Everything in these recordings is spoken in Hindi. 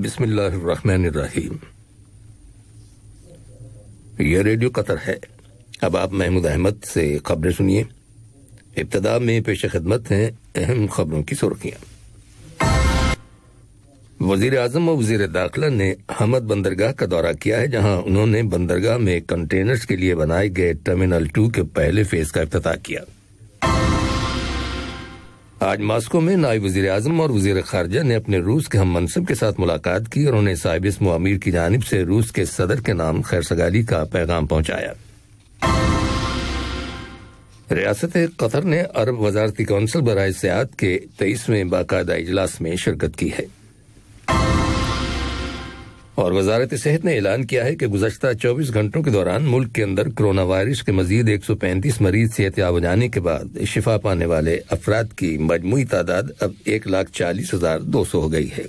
बिस्मिल्लाहिर्रहमानिर्रहीम यह रेडियो कतर है अब आप महमूद अहमद से खबरें सुनिए इब्तदा में पेश खदमत हैं अहम खबरों की सुर्खियां वजीर आजम और वजीर दाखिला ने हमद बंदरगाह का दौरा किया है जहां उन्होंने बंदरगाह में कंटेनर्स के लिए बनाए गए टर्मिनल टू के पहले फेज का अफ्त किया आज मास्को में नायब वजी अजम और वजीर खारजा ने अपने रूस के हम मनसब के साथ मुलाकात की और उन्हें साहिब इसम अमीर की जानब से रूस के सदर के नाम खैर सगाली का पैगाम पहुंचाया रियासत कतर ने अरब वजारती कौंसिल बरए सियात के तेईसवें बाकायदा इजलास में शिरकत की है और वजारत सेहत ने ऐलान किया है कि गुजशत 24 घंटों के दौरान मुल्क के अंदर कोरोना वायरस के मजीद 135 मरीज सेहत याब जाने के बाद शिफा पाने वाले अफराद की मजमू तादाद अब एक लाख चालीस हजार दो सौ हो गई है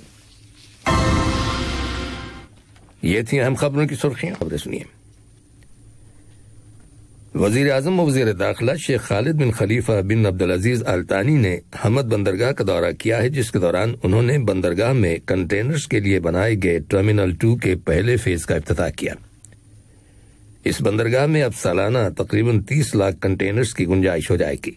ये थी अहम खबरों की सुर्खियां खबरें सुनिए वजीर अजम वजीर दाखिला शेख खालिद बिन खलीफा बिन अब्दुल अजीज अल्तानी ने हमद बंदरगाह का दौरा किया है जिसके दौरान उन्होंने बंदरगाह में कंटेनर्स के लिए बनाए गए टर्मिनल टू के पहले फेज का अफ्ताह किया इस बंदरगाह में अब सालाना तकरीबन तीस लाख कंटेनर्स की गुंजाइश हो जाएगी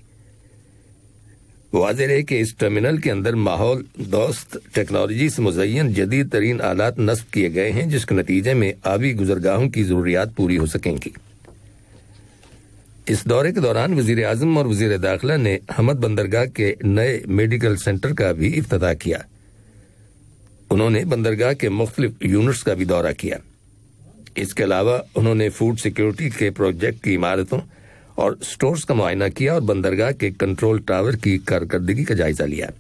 वाजह है कि इस टर्मिनल के अंदर माहौल दोस्त टेक्नोलॉजी से मुजयन जदीद तरीन आलात नस्ब किए गए हैं जिसके नतीजे में आबी गुजरगाहों की जरूरियात पूरी हो सकेंगी इस दौरे के दौरान वजीर अजम और वजीर दाखिला ने हमद बंदरगाह के नए मेडिकल सेंटर का भी अफ्ताह किया उन्होंने बंदरगाह के मुख्तलिफ यूनिट्स का भी दौरा किया इसके अलावा उन्होंने फूड सिक्योरिटी के प्रोजेक्ट की इमारतों और स्टोर्स का मुआयना किया और बंदरगाह के कंट्रोल टावर की कारकर्दगी का जायजा लिया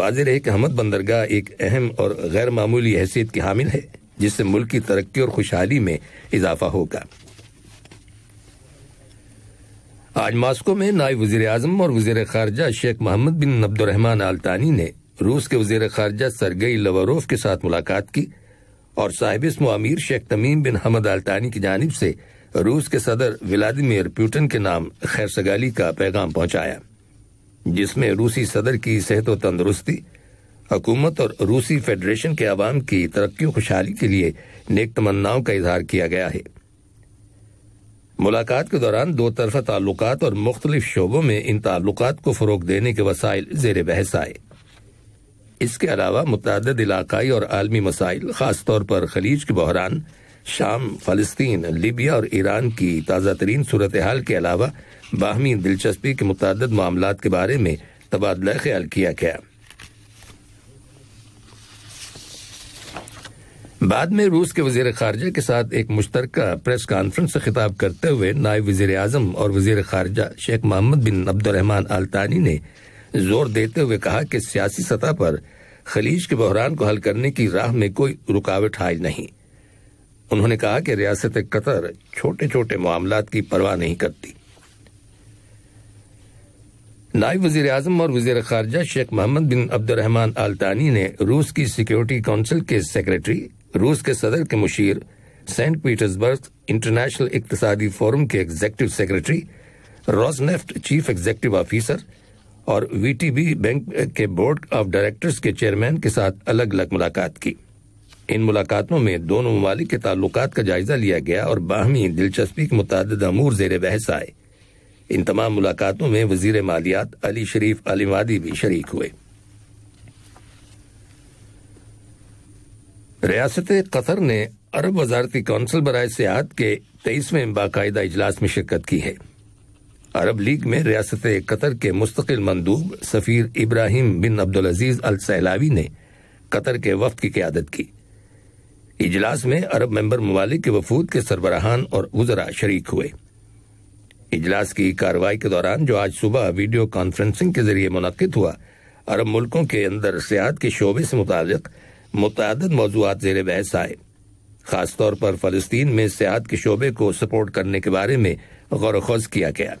वाजिर कि हमद बंदरगाह एक अहम और गैर मामूली हैसियत की हामिल है जिससे मुल्क की तरक्की और खुशहाली में इजाफा होगा आज मास्को में नायब वजीर अजम और वजीर खारजा शेख मोहम्मद बिन अब्दुलरहमान अल्तानी ने रूस के वजीर खारजा सरगई लवरोफ के साथ मुलाकात की और साहिब अमीर शेख तमीम बिन हमद अल्तानी की जानब से रूस के सदर व्लादिमिर पुटिन के नाम खैर सगाली का पैगाम पहुंचाया जिसमें रूसी सदर की सेहत व तंदरुस्ती हकूमत और रूसी फेडरेशन के आवाम की तरक्की खुशहाली के लिए नेक तमन्नाओं का इजहार किया गया है मुलाकात के दौरान दो तरफा ताल्लुक और मुख्तलिफ शोबों में इन ताल्लुक को फ़रोग देने के वसाइल जेर बहस आए इसके अलावा मुतद इलाकई और आलमी मसाइल खासतौर पर खलीज के बहरान शाम फलस्तीन लीबिया और ईरान की ताज़ा तरीन सूरत हाल के अलावा बाहमी दिलचस्पी के मुतद मामला के बारे में तबादला ख्याल किया गया बाद में रूस के वजीर खारजा के साथ एक मुश्तर प्रेस कॉन्फ्रेंस से खिताब करते हुए नायब वजीर अजम और वजीर खारजा शेख मोहम्मद बिन अब्दुलरहमान अलतानी ने जोर देते हुए कहा कि सियासी सतह पर खलीज के बहरान को हल करने की राह में कोई रुकावट हाइल नहीं उन्होंने कहा कि रियासत कतर छोटे छोटे मामला की परवाह नहीं करती नायब वजीर अजम और वजीर खारजा शेख मोहम्मद बिन अब्दुलरहमान अलतानी ने रूस की सिक्योरिटी काउंसिल के सेक्रेटरी रूस के सदर के मुशीर सेंट पीटर्सबर्ग इंटरनेशनल इकतसादी फोरम के executive secretary Rosneft chief executive officer और वीटीबी बैंक के बोर्ड ऑफ डायरेक्टर्स के चेयरमैन के साथ अलग अलग मुलाकात की इन मुलाकातों में दोनों ममालिक के ताल्लुक का जायजा लिया गया और बाहमी दिलचस्पी के मुतद अमूर जेर बहस आए इन तमाम मुलाकातों में वजीर मालियात अली शरीफ अली मादी भी शरीक हुए रियासत कतर ने अरब वजारती कौंसिल बरए सियात के तेईसवें बाकायदा इजलास में शिरकत की है अरब लीग में रियासत कतर के मुस्तकिल मंदूब सफ़ीर इब्राहिम बिन अब्दुल अजीज अल सहलावी ने कतर के वफद की क्यादत की इजलास में अरब मेंबर ममालिक के वफूद के सरबराहान और उजरा शरीक हुए इजलास की कार्रवाई के दौरान जो आज सुबह वीडियो कॉन्फ्रेंसिंग के जरिए मुनद हुआ अरब मुल्कों के अंदर सियाहत के शोबे से मुतक मुतद मौजूद जेर बहस आए खासतौर पर फलस्तीन में सियात के शोबे को सपोर्ट करने के बारे में गौर खोज किया गया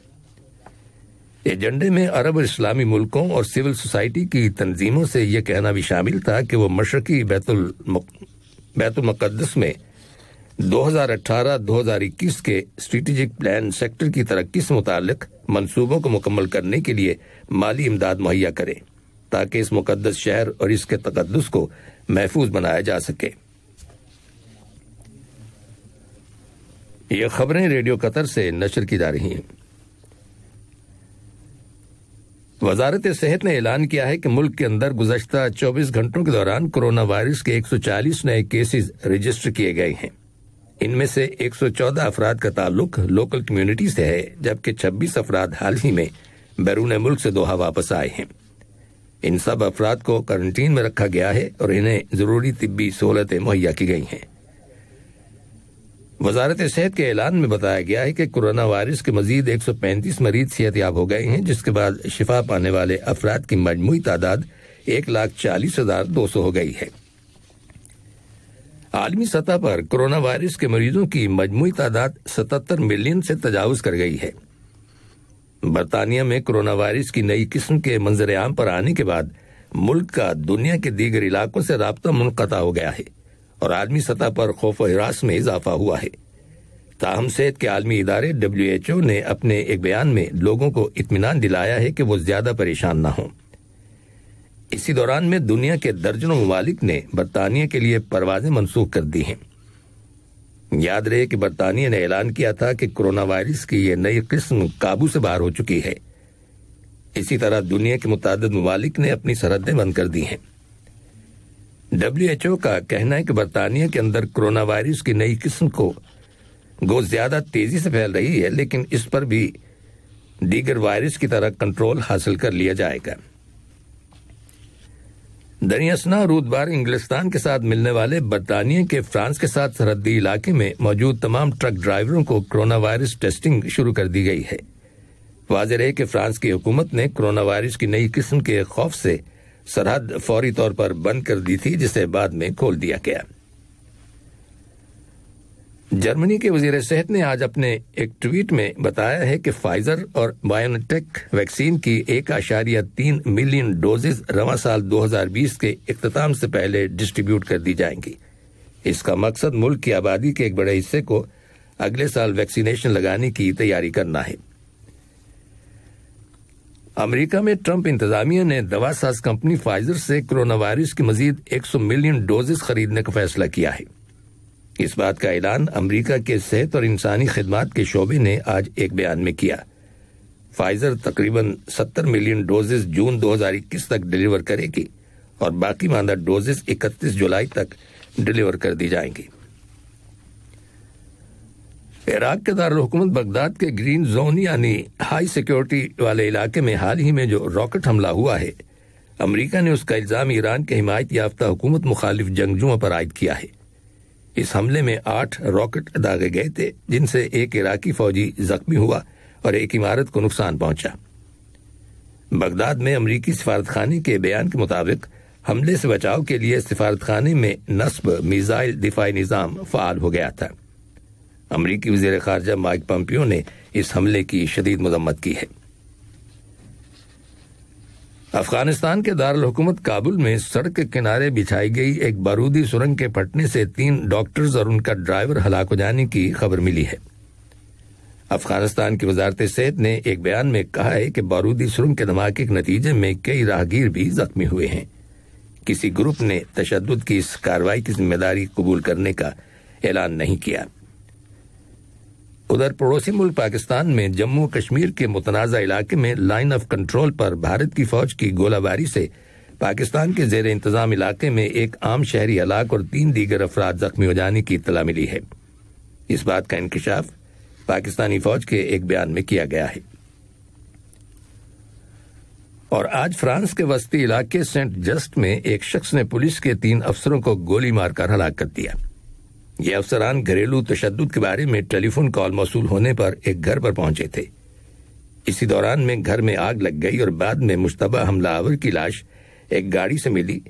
एजेंडे में अरब और इस्लामी मुल्कों और सिविल सोसाइटी की तंजीमों से यह कहना भी शामिल था कि वो मशरकी बैतुलमक़दस में 2018-2021 के स्ट्रेटजिक प्लान सेक्टर की तरक्की से मुतक मनसूबों को मुकम्मल करने के लिए माली इमदाद मुहैया करें ताकि इस मुकदस शहर और इसके तकदस को महफूज बनाया जा सके ये खबरें रेडियो कतर से नशर की जा रही हैं वजारत सेहत ने ऐलान किया है कि मुल्क के अंदर गुजशत 24 घंटों के दौरान कोरोना वायरस के 140 नए केसेस रजिस्टर किए गए हैं इनमें से 114 अफराद का ताल्लुक लोकल कम्यूनिटी से है जबकि छब्बीस अफराद हाल ही में बैरून मुल्क से दोहा वापस आए हैं इन सब अफराद को क्वारंटीन में रखा गया है और इन्हें जरूरी तिब्बी सहूलतें मुहैया की गई हैं वजारत सेहत के ऐलान में बताया गया है कि कोरोना वायरस के मजीद एक सौ पैंतीस मरीज सेहतियाब हो गए हैं जिसके बाद शिफा पाने वाले अफराद की मजमू तादाद एक लाख चालीस हजार दो सौ हो गई है आलमी सतह पर कोरोना वायरस के मरीजों की मजमू तादाद सतहत्तर मिलियन से तजावज कर गई है बरतानिया में कोरोना वायरस की नई किस्म के मंजर आम पर आने के बाद मुल्क का दुनिया के दीगर इलाकों से रबता मुनता हो गया है और आलमी सतह पर खौफ व हिरास में इजाफा हुआ है ताहम सेहत के आलमी इदारे डब्ल्यू एच ओ ने अपने एक बयान में लोगों को इतमान दिलाया है कि वो ज्यादा परेशान न हों इसी दौरान में दुनिया के दर्जनों ममालिक ने बरतानिया के लिए परवाजें मनसूख कर दी हैं याद रहे कि बरतानिया ने ऐलान किया था कि कोरोना वायरस की यह नई किस्म काबू से बाहर हो चुकी है इसी तरह दुनिया के मुताद ममालिक ने अपनी सरहदें बंद कर दी हैं डब्ल्यूएचओ का कहना है कि बरतानिया के अंदर कोरोना वायरस की नई किस्म को गो ज्यादा तेजी से फैल रही है लेकिन इस पर भी दीगर वायरस की तरह कंट्रोल हासिल कर लिया जाएगा दरियासना रूदबार इंग्लिस्तान के साथ मिलने वाले बरतानिया के फ्रांस के साथ सरहदी इलाके में मौजूद तमाम ट्रक ड्राइवरों को कोरोना वायरस टेस्टिंग शुरू कर दी गई है वाज रहे कि फ्रांस की हुकूमत ने कोरोना वायरस की नई किस्म के खौफ से सरहद फौरी तौर पर बंद कर दी थी जिसे बाद में खोल दिया गया जर्मनी के वजीर सेहत ने आज अपने एक ट्वीट में बताया है कि फाइजर और बायोनटेक वैक्सीन की एक आशारिया तीन मिलियन डोजेज रवा साल 2020 के अख्ताम से पहले डिस्ट्रीब्यूट कर दी जाएंगी इसका मकसद मुल्क की आबादी के एक बड़े हिस्से को अगले साल वैक्सीनेशन लगाने की तैयारी करना है अमेरिका में ट्रंप इंतजामिया ने दवा साज कंपनी फाइजर से कोरोना वायरस की मजीद 100 मिलियन डोजेस खरीदने का फैसला किया है इस बात का ऐलान अमरीका के सेहत और इंसानी खदमात के शोबे ने आज एक बयान में किया फाइजर तकरीबन 70 मिलियन डोजेस जून 2021 तक डिलीवर करेगी और बाकी मानदा डोजेस 31 जुलाई तक डिलीवर कर दी जाएंगी इराक के दारकूमत बगदाद के ग्रीन जोन यानी हाई सिक्योरिटी वाले इलाके में हाल ही में जो रॉकेट हमला हुआ है अमरीका ने उसका इल्ज़ाम ईरान के हिमायत याफ्ता हुकूमत मुखालिफ जंगजुओं पर आयद किया है इस हमले में आठ रॉकेट दागे गए थे जिनसे एक इराकी फौजी जख्मी हुआ और एक इमारत को नुकसान पहुंचा बगदाद में अमरीकी सिफारतखाने के बयान के मुताबिक हमले से बचाव के लिए सिफारतखाने में नस्ब मिजाइल दिफाई निज़ाम फाल हो गया था अमरीकी वजीर खारजा माइक पम्पियो ने इस हमले की शदीद मजम्मत की है अफगानिस्तान के हुकूमत काबुल में सड़क के किनारे बिछाई गई एक बारूदी सुरंग के फटने से तीन डॉक्टर्स और उनका ड्राइवर हलाक हो जाने की खबर मिली है अफगानिस्तान की वजारत सेहत ने एक बयान में कहा है कि बारूदी सुरंग के धमाके के नतीजे में कई राहगीर भी जख्मी हुए हैं किसी ग्रुप ने तशद की इस कार्रवाई की जिम्मेदारी कबूल करने का ऐलान नहीं किया उधर पड़ोसी मुल्क पाकिस्तान में जम्मू कश्मीर के मुतनाज़ इलाके में लाइन ऑफ कंट्रोल पर भारत की फौज की गोलाबारी से पाकिस्तान के जेर इंतजाम इलाके में एक आम शहरी हलाक और तीन दीगर अफराद जख्मी हो जाने की इतला मिली है इस बात का इंकशाफ पाकिस्तानी फौज के एक बयान में किया गया है और आज फ्रांस के वस्ती इलाके सेंट जस्ट में एक शख्स ने पुलिस के तीन अफसरों को गोली मारकर हलाक कर दिया ये अफसरान घरेलू तशद के बारे में टेलीफोन कॉल मौसू होने पर एक घर पर पहुंचे थे इसी दौरान में घर में आग लग गई और बाद में मुशतबा हमलावर की लाश एक गाड़ी से मिली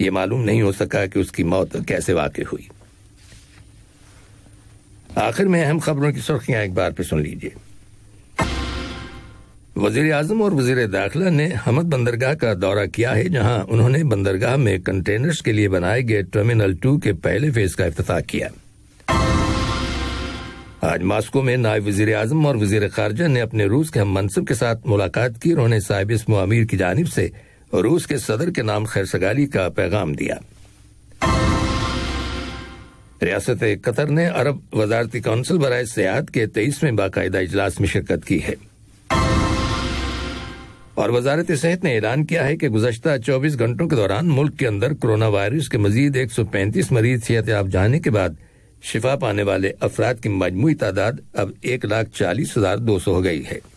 ये मालूम नहीं हो सका कि उसकी मौत कैसे वाक़ हुई आखिर में अहम खबरों की सुर्खियां एक बार फिर सुन लीजिए वजीर अजम और वजीर दाखिला ने हमद बंदरगाह का दौरा किया है जहां उन्होंने बंदरगाह में कंटेनर्स के लिए बनाए गए टर्मिनल टू के पहले फेज का अफ्ताह किया आज मास्को में नायब वजीर आजम और वजीर खारजा ने अपने रूस के हम मनसब के साथ मुलाकात की और उन्होंने साहिब इसमो अमीर की जानब से रूस के सदर के नाम खैर सगाली का पैगाम दिया रियासत कतर ने अरब वजारती कौंसिल बरए सियात के तेईसवें बाकायदा इजलास में शिरकत की है और वजारत सेहत ने ऐलान किया है कि गुजशत 24 घंटों के दौरान मुल्क के अंदर कोरोना वायरस के मजीद 135 मरीज याब जाने के बाद शिफा पाने वाले अफराद की मजमू तादाद अब एक लाख चालीस हजार दो सौ हो गई है